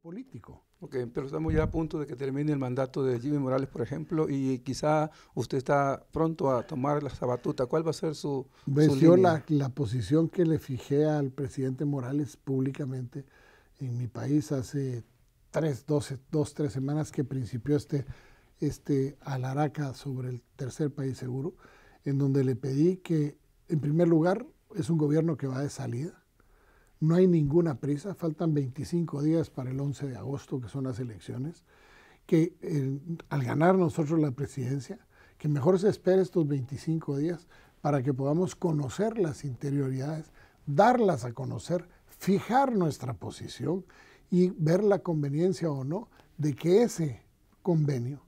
político. Ok, pero estamos ya a punto de que termine el mandato de Jimmy Morales, por ejemplo, y quizá usted está pronto a tomar la sabatuta. ¿Cuál va a ser su... Venció la, la, posición que le fijé al presidente Morales públicamente en mi país hace tres, doce, dos, tres semanas que principió este, este alaraca sobre el tercer país seguro, en donde le pedí que, en primer lugar, es un gobierno que va de salida no hay ninguna prisa, faltan 25 días para el 11 de agosto, que son las elecciones, que eh, al ganar nosotros la presidencia, que mejor se espere estos 25 días para que podamos conocer las interioridades, darlas a conocer, fijar nuestra posición y ver la conveniencia o no de que ese convenio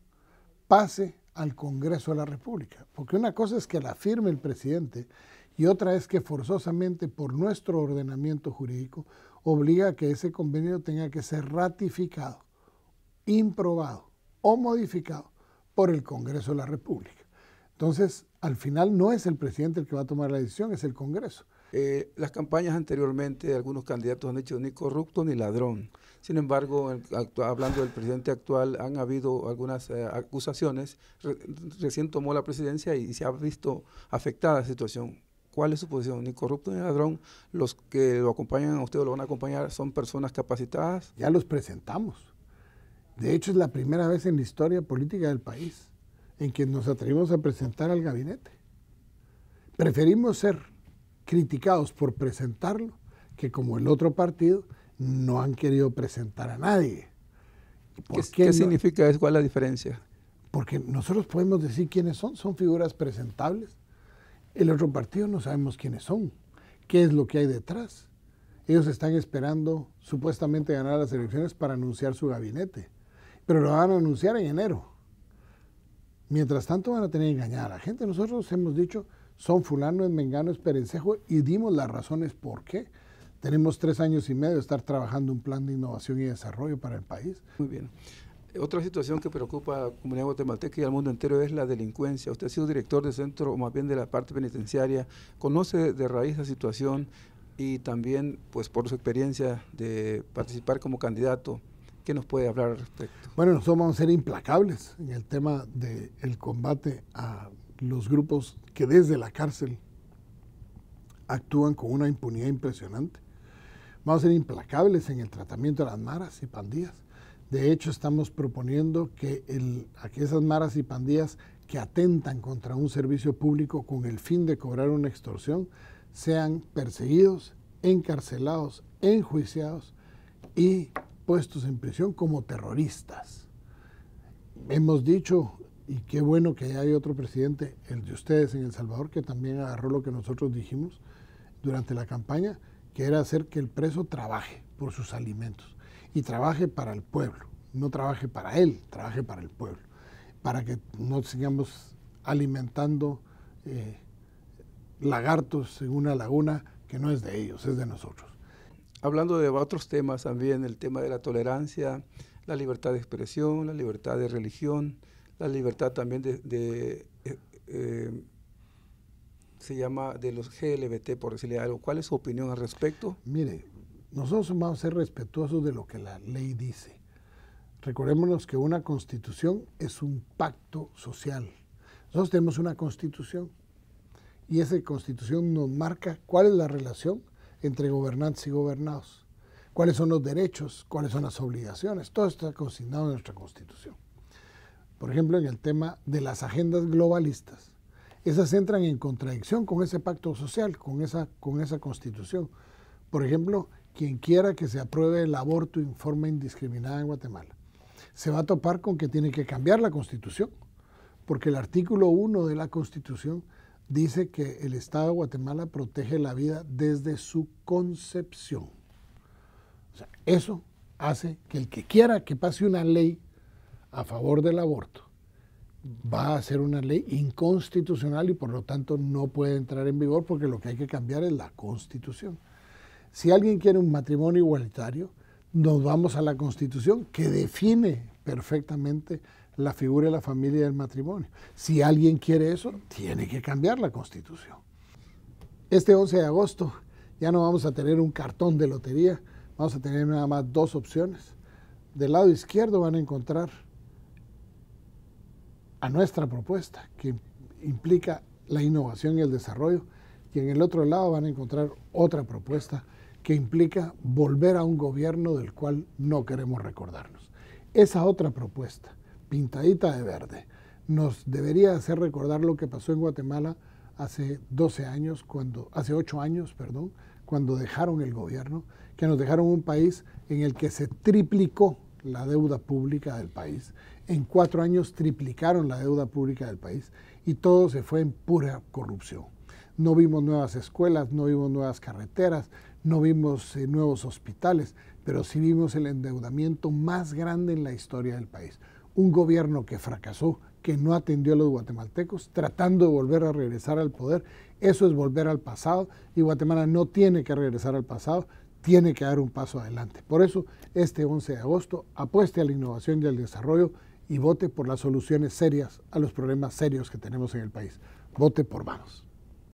pase al Congreso de la República. Porque una cosa es que la firme el presidente y otra es que forzosamente por nuestro ordenamiento jurídico obliga a que ese convenio tenga que ser ratificado, improbado o modificado por el Congreso de la República. Entonces, al final no es el presidente el que va a tomar la decisión, es el Congreso. Eh, las campañas anteriormente algunos candidatos han hecho ni corrupto ni ladrón. Sin embargo, hablando del presidente actual, han habido algunas eh, acusaciones. recién tomó la presidencia y se ha visto afectada la situación cuál es su posición, ni corrupto ni ladrón. Los que lo acompañan a usted lo van a acompañar son personas capacitadas. Ya los presentamos. De hecho, es la primera vez en la historia política del país en que nos atrevimos a presentar al gabinete. Preferimos ser criticados por presentarlo que como el otro partido no han querido presentar a nadie. ¿Qué, significa eso? ¿Cuál es la diferencia? Porque nosotros podemos decir quiénes son, son figuras presentables el otro partido no sabemos quiénes son, qué es lo que hay detrás. Ellos están esperando supuestamente ganar las elecciones para anunciar su gabinete, pero lo van a anunciar en enero. Mientras tanto van a tener que engañar a la gente. Nosotros hemos dicho, son fulano, es mengano, es perencejo y dimos las razones por qué. Tenemos tres años y medio de estar trabajando un plan de innovación y desarrollo para el país. Muy bien. Otra situación que preocupa a la comunidad guatemalteca y al mundo entero es la delincuencia. Usted ha sido director del centro, o más bien de la parte penitenciaria, conoce de raíz la situación y también, pues por su experiencia de participar como candidato, ¿qué nos puede hablar al respecto? Bueno, nosotros vamos a ser implacables en el tema del combate a los grupos que desde la cárcel actúan con una impunidad impresionante. Vamos a ser implacables en el tratamiento de las maras y pandillas de hecho, estamos proponiendo que, el, esas maras y pandillas que atentan contra un servicio público con el fin de cobrar una extorsión sean perseguidos, encarcelados, enjuiciados y puestos en prisión como terroristas. Hemos dicho, y qué bueno que hay otro presidente, el de ustedes en El Salvador, que también agarró lo que nosotros dijimos durante la campaña, que era hacer que el preso trabaje por sus alimentos y trabaje para el pueblo, no trabaje para él, trabaje para el pueblo, para que no sigamos alimentando eh, lagartos en una laguna que no es de ellos, es de nosotros. Hablando de otros temas también, el tema de la tolerancia, la libertad de expresión, la libertad de religión, la libertad también de, eh, eh, se llama de los GLBT, por decirle algo. ¿Cuál es su opinión al respecto? Mire, nosotros vamos a ser respetuosos de lo que la ley dice. Recordémonos que una constitución es un pacto social. Nosotros tenemos una constitución y esa constitución nos marca cuál es la relación entre gobernantes y gobernados, cuáles son los derechos, cuáles son las obligaciones. Todo está consignado en nuestra constitución. Por ejemplo, en el tema de las agendas globalistas, esas entran en contradicción con ese pacto social, con esa, con esa constitución. Por ejemplo, quien quiera que se apruebe el aborto en forma indiscriminada en Guatemala, se va a topar con que tiene que cambiar la constitución, porque el artículo 1 de la constitución dice que el Estado de Guatemala protege la vida desde su concepción. O sea, eso hace que el que quiera que pase una ley a favor del aborto va a ser una ley inconstitucional y por lo tanto no puede entrar en vigor porque lo que hay que cambiar es la constitución. Si alguien quiere un matrimonio igualitario, nos vamos a la Constitución que define perfectamente la figura de la familia y el matrimonio. Si alguien quiere eso, tiene que cambiar la Constitución. Este 11 de agosto ya no vamos a tener un cartón de lotería, vamos a tener nada más dos opciones. Del lado izquierdo van a encontrar a nuestra propuesta, que implica la innovación y el desarrollo, y en el otro lado van a encontrar otra propuesta que implica volver a un gobierno del cual no queremos recordarnos. Esa otra propuesta, pintadita de verde, nos debería hacer recordar lo que pasó en Guatemala hace 12 años, cuando, hace 8 años, perdón, cuando dejaron el gobierno, que nos dejaron un país en el que se triplicó la deuda pública del país. En cuatro años triplicaron la deuda pública del país y todo se fue en pura corrupción no vimos nuevas escuelas, no vimos nuevas carreteras, no vimos eh, nuevos hospitales, pero sí vimos el endeudamiento más grande en la historia del país. Un gobierno que fracasó, que no atendió a los guatemaltecos, tratando de volver a regresar al poder. Eso es volver al pasado y Guatemala no tiene que regresar al pasado, tiene que dar un paso adelante. Por eso, este 11 de agosto, apueste a la innovación y al desarrollo y vote por las soluciones serias a los problemas serios que tenemos en el país. Vote por manos.